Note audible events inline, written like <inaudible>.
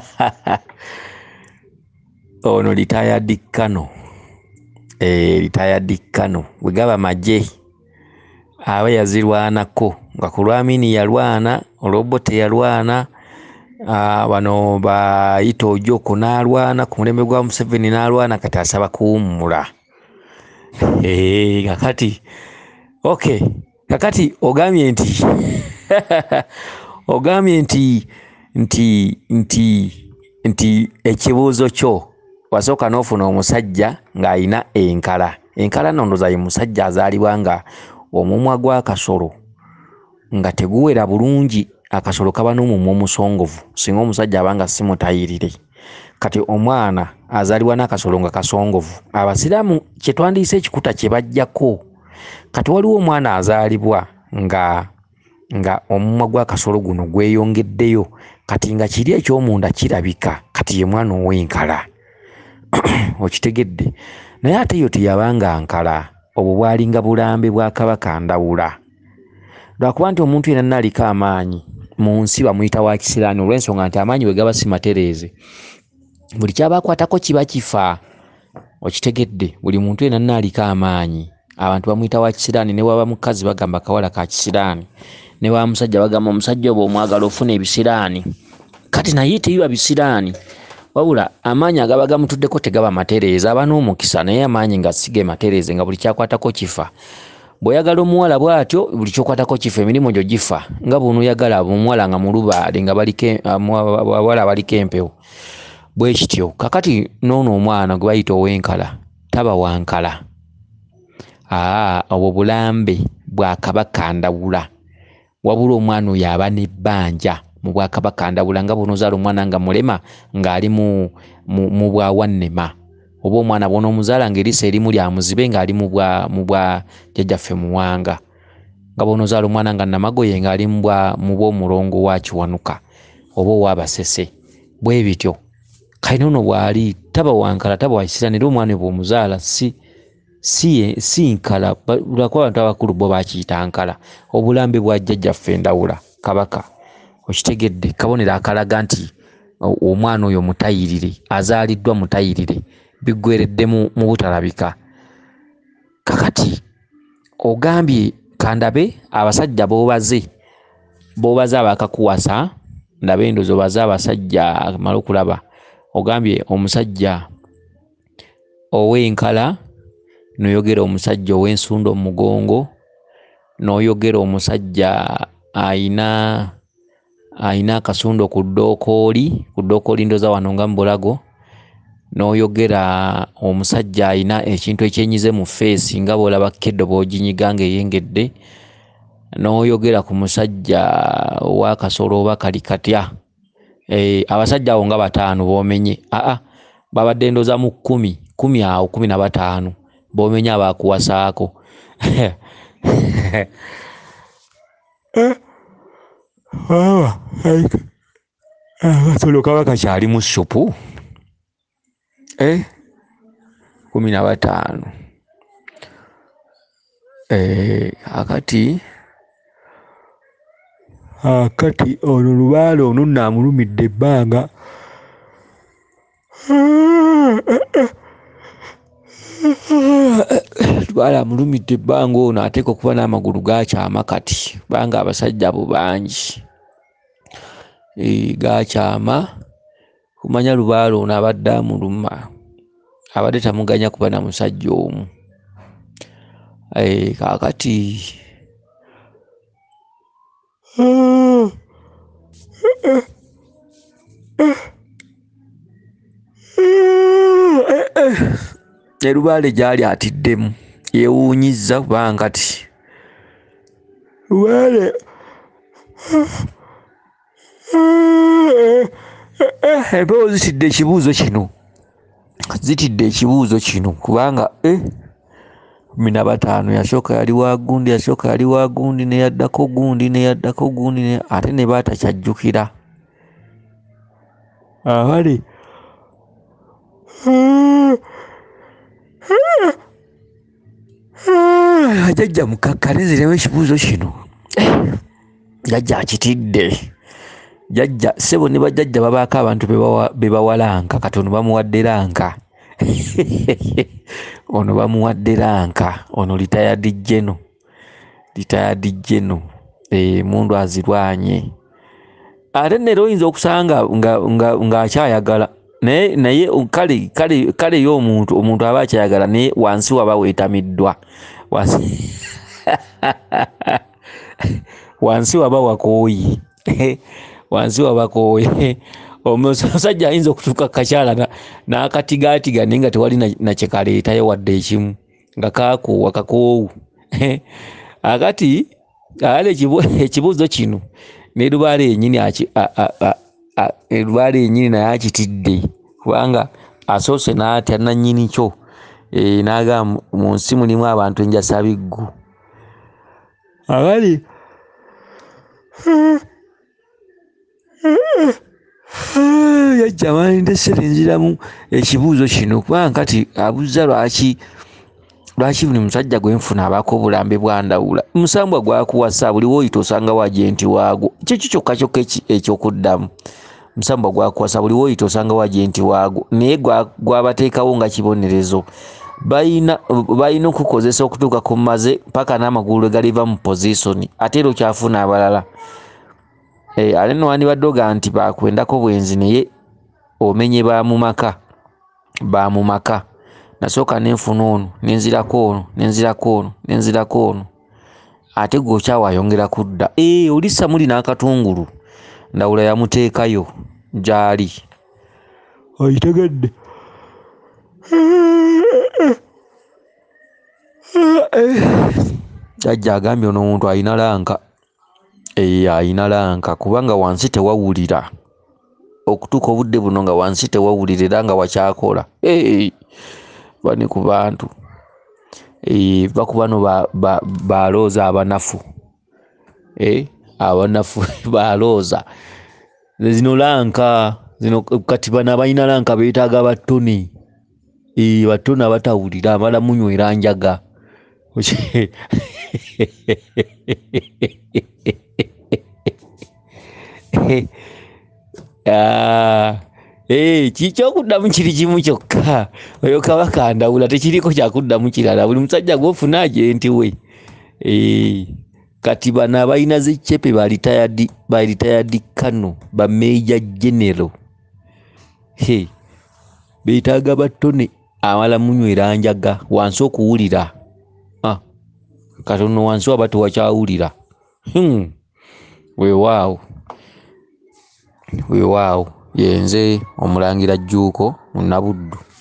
<laughs> ono litayadikkano litayadikkano eh, bwe gaba magye aba yazirwanako nga ku lwamini yalwana olwobo teyalwana bano ah, bayita ojoko n'alwana ku mulembe gwa museveni n'alwana kati asaba kuwummula eh, kakati okay kakati ogambye nti <laughs> ogambye nti nti nti nti ekibuuzo kyo wasooka n'ofuna omusajja ng'ayina enkala enkala nondoza ye musajja azaalibwa nga omumwa gwa kasolo nga teguwera bulungi akasolo kaba n'omumwa omusongovu singa omusajja abanga simutayirire kati omwana azaalibwa n'akasolo nga kasongovu abasiraamu kyetwandiyise ekikuta kye bajjako kati waliwo omwana azaalibwa nga nga omumwa gwa kasolo guno gweyongeddeyo kati nga kiri ekyomunda kirabika kati ye mwana ow'enkala <clears throat> okitegedde naye ate yo teyabanga nkala obwo bwalinga bulambe bwa kabaka ndawula lwakuba nti omuntu yena naaliko amaanyi mu nsi bamuyita wa kisiraani olw'ensonga nti amaanyi we gaba simatereeze buli kyabakwatako kiba kifa okitegedde buli muntu yena naaliko amaanyi abantu bamuyita wa kisiraani ne waba mukazi bagamba kawala ka kisiraani ne wa musajja bagamba omusajja oba omwagala ofuna ebisiraani kati naye teiba bisiraani wabula amaanyi agaba gamutuddeko tegaba matereeza aba n'omukisa naye amaanyi nga sige matereeze nga buli kyakwatako kifa bweoyagala omuwala bwatyo buli kyokwatako kifa emirimu gyo gifa nga bunoyagala omuwala nga mulubaale nga abawala abaliko empewo bwe kityo kakati noono omwana gwe bayita ow'enkala taba wankala aa obwo bulambe bwakabakandawula wabula omwana oyo aba nebbanja mu bwakabaka ndabula nga bwonozaala omwana nga mulema ng'ali mu bwawannema oba omwana bona omuzaala ngaeriisa erimu lyamuzibe ng'ali mu bwa jjajjaffe muwanga nga bwonozaala omwana nga namagoye ng'ali mu bwomulongo wa kiwanuka oba owa basese bwe bityo kalina ono bwali taba wankala taba wakisira nera omwana bwomuzaala si si nkala lwakuba abantu abakulu bo bakiyita nkala obulambe bwa jjajjaffe endawula kabaka okitegedde kabonero akalaga nti omwana oyo mutayirire azaaliddwa mutayirire biggweredde mu butalabika kakati ogambye kandabe abasajja boobaze boobaze abakakuwasa ndabe endozi obaze abasajja mala okulaba ogambye omusajja ow'enkala noyogera omusajja ow'ensunda omugongo noyogera omusajja ayina ayina akasundo ku ddookooli ku ddookooli ndoza wano nga mubulago n'oyogera omusajja ayina ekintu ekyenyize mu feesi nga bwolaba keddo bw'oginyiga ng'eyengedde n'oyogera ku musajja owakasolo oba kali katya eh, abasajja awo nga bataano boomenye aa babadde ndoza mu kkumi kumi awo kumi na bataano boomenye abakuwasaako <laughs> akatolo ah, eh, eh, kaba kakyali mu supu eh, kumi na bataano akati akati olwo lubaale ono nnaamulumidde ebbanga ah, dwala amulumidde ebbanga ono ateeka okuba n'amagulu gakyama kati kubanga abasajja bo bangi gakyama kumanya lubaala ono abadde amuluma abadde tamuganya kuba na musajja omu kakati Mm-hmm. erubaale gyali atiddemu yewuunyiza kubanga ti lubaale eh, empewo zitidde ekibuuzo kino zitidde ekibuuzo kino kubanga e kumi na bataano yasooka yali wagundi yasooka yali wagundi neyaddako gundi neyaddako gundi ate ne batakyajjukira abali oyo ajajja mukakkanizirewo ekibuuzo kino jajja akitidde jajja sebo ne bajajja babaako abantu bebawalanka katono bamuwadderanka ono bamuwadderanka <laughs> ono litayadijjeno litayadijjeno e, mundu azirwanye ate nera oyinza okusanga ngaakyayagala naye kale yo omuntu omuntu aba akyayagala naye wansi waba wetamiddwa wansi wansi waba wakooyi wansi waba kooyi omusajja ayinza okutuuka kukakyala n'akatigaatiga naye nga tewali nakyekaleetayo wadde ekimu nga kaakuwa kakoowu akati ale ekibuuzo kino nerubaala enyini erubaala enyini naye akitidde kubanga asoose naatya nannyini kyo Eh, nagamba mu nsi mulimu abantu enjasa biggu abali yajja mandesere nziramu ekibuuzo kino kubankati abuzza lwaki lwaki buli musajja gwenfuna abako obulambe bwandawula musambwa gwakuwasa buliwo oyita osanga wajenti waagwo kyekyo kyokka kyokka ekyokuddamu musambwa gwakuwasa buliwo oyita osanga wajenti waagwo naye gwabateekawo nga kibonerezo balina okukozesa okutuuka ku maze paka n'amagulu egaliva mu posisoni ate era okyafuna abalala eh, ale nowandibadde oga nti bakwendako bwenzi naye omenye bamumaka bamumaka nasooka nenfuna ono nenzirako ono nenzirako ono nenzirako ono ate gweokyawo ayongera kudda eh, oli samuli n'akatungulu ndawula yamuteekayo gyali ogitegedde jajja agambye ono omuntu alina lanka ee alina lanka kubanga wansi tewawulira okutuuka obudde buno nga wansi tewawulira era nga wakyakola bani ku bantu bakubano balooza abanafu eh, abanafu <laughs> balooza zino lanka kati bana balina lanka beetaaga battoni battoni abatawulira amala munywa eranjaga Oye. Eh, kikyokuddamu kiri kimu kyokka oyo kabaka ndawula tekiriko kyakuddamu kirala buli musajja gwofuna ajenti we kati bano abalina zekcepe balitayadi kano bameja genero beetaaga battone amala munywa eranjaga wansi okuwulira katono wansi waba tewakyawulira hmm. weewaawo weewaawo yenze omulangira jjuuko munabuddu